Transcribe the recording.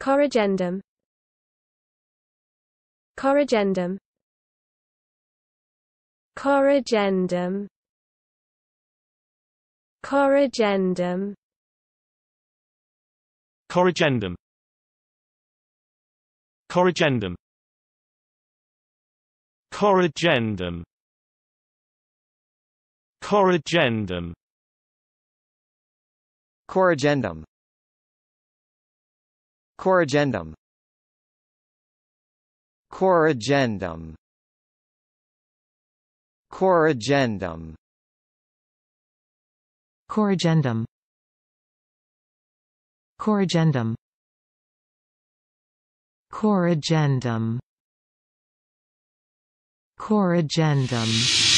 Corrigendum Corrigendum Corrigendum Corrigendum Corrigendum Corrigendum Corrigendum Corrigendum Corrigendum Corrigendum Corrigendum Corrigendum Corrigendum Corrigendum Corrigendum Corrigendum